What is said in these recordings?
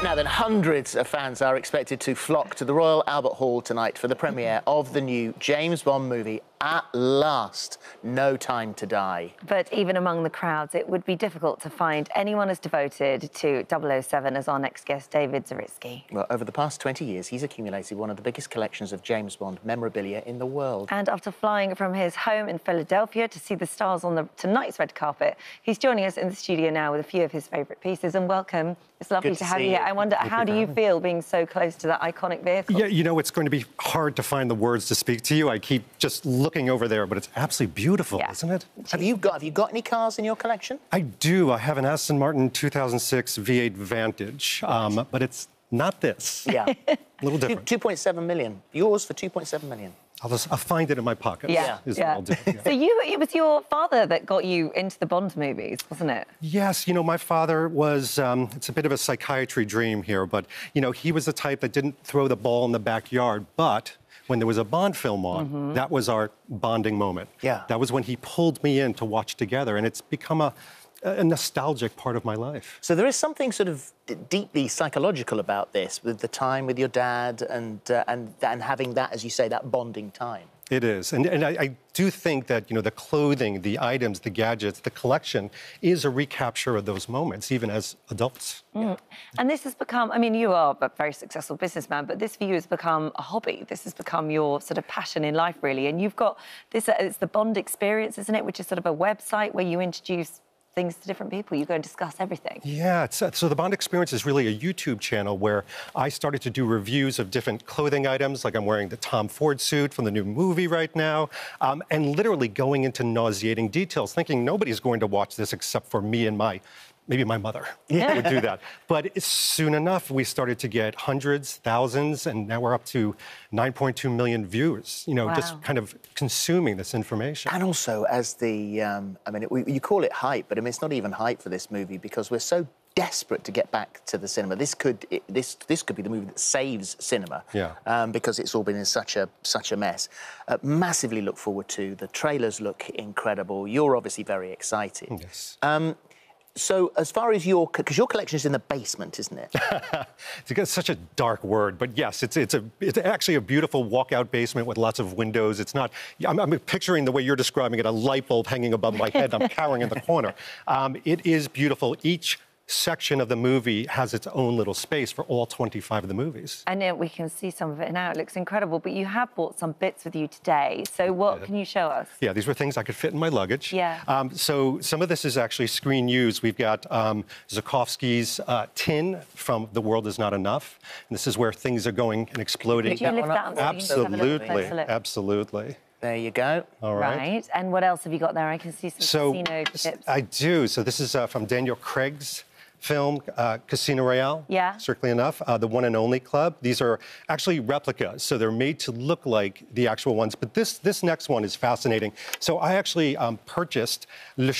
Now then, hundreds of fans are expected to flock to the Royal Albert Hall tonight for the premiere of the new James Bond movie, at last, no time to die. But even among the crowds, it would be difficult to find anyone as devoted to 007 as our next guest, David Zariski. Well, over the past 20 years, he's accumulated one of the biggest collections of James Bond memorabilia in the world. And after flying from his home in Philadelphia to see the stars on the, tonight's red carpet, he's joining us in the studio now with a few of his favourite pieces. And welcome. It's lovely Good to, to have you here. I wonder, Good how do you feel being so close to that iconic vehicle? Yeah, you know, it's going to be hard to find the words to speak to you. I keep just looking looking over there, but it's absolutely beautiful, yeah. isn't it? Have you got Have you got any cars in your collection? I do. I have an Aston Martin 2006 V8 Vantage, um, right. um, but it's not this. Yeah, a little different. 2.7 million. Yours for 2.7 million. I'll, just, I'll find it in my pocket. Yeah, yeah. Do, yeah. So you, it was your father that got you into the Bond movies, wasn't it? Yes. You know, my father was. Um, it's a bit of a psychiatry dream here, but you know, he was the type that didn't throw the ball in the backyard, but when there was a Bond film on, mm -hmm. that was our bonding moment. Yeah. That was when he pulled me in to watch together, and it's become a, a nostalgic part of my life. So there is something sort of deeply psychological about this, with the time with your dad and uh, and and having that, as you say, that bonding time. It is. And, and I, I, do think that, you know, the clothing, the items, the gadgets, the collection is a recapture of those moments, even as adults. Mm. And this has become, I mean, you are a very successful businessman, but this for you has become a hobby. This has become your sort of passion in life, really. And you've got this, uh, it's the Bond experience, isn't it? Which is sort of a website where you introduce things to different people. You go and discuss everything. Yeah. Uh, so the Bond Experience is really a YouTube channel where I started to do reviews of different clothing items. Like I'm wearing the Tom Ford suit from the new movie right now, um, and literally going into nauseating details, thinking nobody's going to watch this except for me and my maybe my mother yeah. would do that. But soon enough, we started to get hundreds, thousands, and now we're up to 9.2 million views, you know, wow. just kind of consuming this information. And also, as the, um, I mean, it, we, you call it hype, but I mean, it's not even hype for this movie because we're so desperate to get back to the cinema. This could it, this this could be the movie that saves cinema. Yeah. Um, because it's all been in such a such a mess. Uh, massively look forward to the trailers. Look incredible. You're obviously very excited. Yes. Um, so as far as your, because your collection is in the basement, isn't it? it's such a dark word, but yes, it's it's a it's actually a beautiful walkout basement with lots of windows. It's not. I'm, I'm picturing the way you're describing it, a light bulb hanging above my head. I'm cowering in the corner. Um, it is beautiful. Each section of the movie has its own little space for all 25 of the movies. And we can see some of it now. It looks incredible. But you have brought some bits with you today. So what yeah. can you show us? Yeah, these were things I could fit in my luggage. Yeah. Um, so some of this is actually screen used. We've got um, uh, Tin from The World Is Not Enough. And this is where things are going and exploding. Could you lift that up? Absolutely. Absolutely. There you go. All right. Right. And what else have you got there? I can see some so, casino chips. I do. So this is uh, from Daniel Craig's film, uh, Casino Royale. Yeah. Strictly enough, uh, the one and only club. These are actually replicas, so they're made to look like the actual ones. But this this next one is fascinating. So I actually um, purchased Le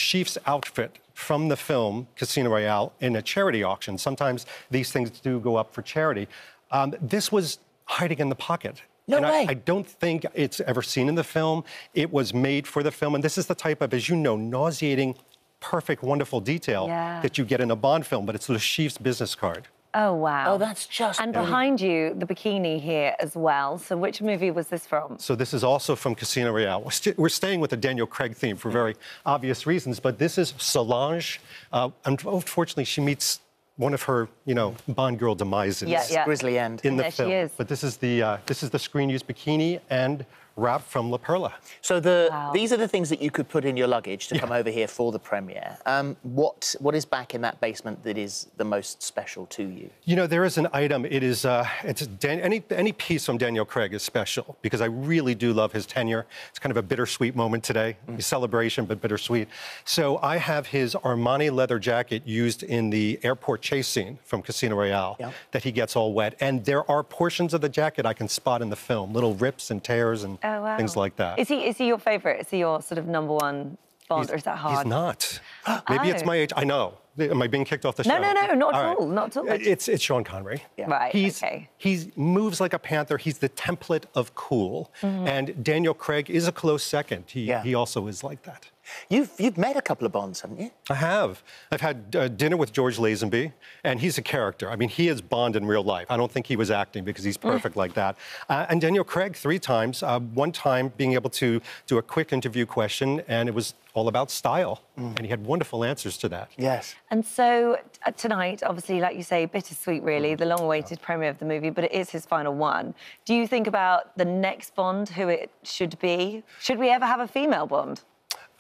outfit from the film Casino Royale in a charity auction. Sometimes these things do go up for charity. Um, this was hiding in the pocket. No and way. I, I, don't think it's ever seen in the film. It was made for the film, and this is the type of, as you know, nauseating perfect, wonderful detail yeah. that you get in a Bond film, but it's Le business card. Oh, wow. Oh, that's just. And behind you, the bikini here as well. So, which movie was this from? So, this is also from Casino Royale. We're, st we're staying with the Daniel Craig theme for very obvious reasons, but this is Solange. Uh, unfortunately, she meets one of her, you know, Bond girl demises. Yeah, yeah. end. In and the film. But this is the uh, this is the screen used bikini and wrap from La Perla. So the wow. these are the things that you could put in your luggage to yeah. come over here for the premiere. Um, what what is back in that basement that is the most special to you? You know, there is an item. It is uh, it's Dan any any piece from Daniel Craig is special because I really do love his tenure. It's kind of a bittersweet moment today, mm. celebration but bittersweet. So I have his Armani leather jacket used in the airport chase scene from Casino Royale yeah. that he gets all wet, and there are portions of the jacket I can spot in the film, little rips and tears and. Uh Oh wow. Things like that. Is he is he your favorite? Is he your sort of number one Bond, he's, or is that hard? He's not. Maybe oh. it's my age. I know. Am I being kicked off the show? No, no, no, not all at all, Not at all. It's it's Sean Connery. Yeah. Right. He's okay. he moves like a panther. He's the template of cool. Mm -hmm. And Daniel Craig is a close second. He yeah. he also is like that. You've, you've made a couple of Bonds, haven't you? I have. I've had uh, dinner with George Lazenby, and he's a character. I mean, he is Bond in real life. I don't think he was acting because he's perfect like that. Uh, and Daniel Craig three times. Uh, one time being able to do a quick interview question, and it was all about style. Mm. And he had wonderful answers to that. Yes. And so uh, tonight, obviously, like you say, bittersweet, really, mm. the long awaited premiere of the movie, but it is his final one. Do you think about the next Bond, who it should be? Should we ever have a female Bond?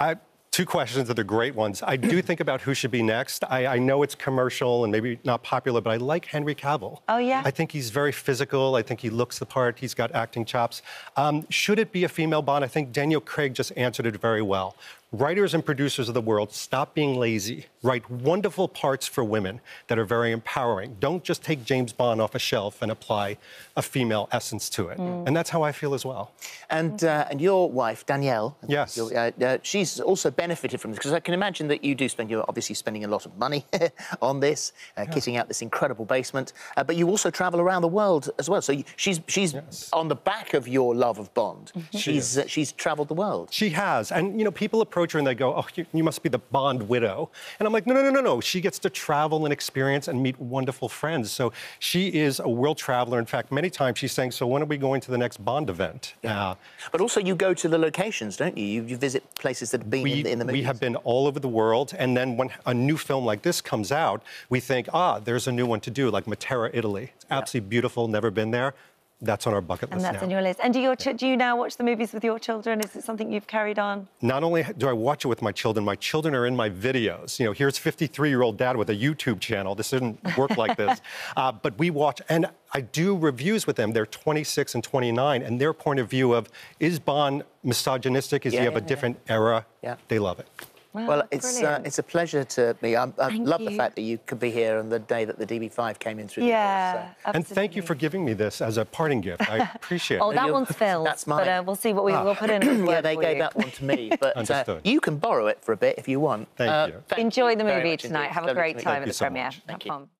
I, two questions that are great ones. I do think about who should be next. I, I, know it's commercial and maybe not popular, but I like Henry Cavill. Oh, yeah? I think he's very physical. I think he looks the part. He's got acting chops. Um, should it be a female Bond? I think Daniel Craig just answered it very well. Writers and producers of the world, stop being lazy. Write wonderful parts for women that are very empowering. Don't just take James Bond off a shelf and apply a female essence to it. Mm. And that's how I feel as well. And uh, and your wife Danielle, yes, uh, uh, she's also benefited from this because I can imagine that you do spend. You're obviously spending a lot of money on this, uh, yeah. kitting out this incredible basement. Uh, but you also travel around the world as well. So you, she's she's yes. on the back of your love of Bond. Mm -hmm. She's she she's uh, travelled the world. She has, and you know people approach approach her and they go, oh, you, you, must be the Bond widow. And I'm like, no, no, no, no, no. She gets to travel and experience and meet wonderful friends. So she is a world traveler. In fact, many times she's saying, so when are we going to the next Bond event? Yeah. Uh, but also you go to the locations, don't you? You, you visit places that have been we, in, the, in the movies. We have been all over the world. And then when a new film like this comes out, we think, ah, there's a new one to do, like Matera, Italy. It's absolutely yeah. beautiful, never been there that's on our bucket list. And that's now. on your list. And do your do you now watch the movies with your children? Is it something you've carried on? Not only do I watch it with my children, my children are in my videos. You know, here's 53 year old dad with a YouTube channel. This didn't work like this, uh, but we watch and. I do reviews with them. They're 26 and 29, and their point of view of is Bond misogynistic? Is yeah, he of yeah, a different era? Yeah. They love it well, it's uh, it's a pleasure to me. I, I love you. the fact that you could be here on the day that the DB5 came in through. Yeah, the door, so. and thank you for giving me this as a parting gift. I appreciate. oh, that one's filled. That's mine. But uh, we'll see what we ah. will put in. yeah, they gave you. that one to me, but uh, you can borrow it for a bit if you want. Thank uh, you. Thank Enjoy you the movie tonight. Have a great time at the premiere. Thank you.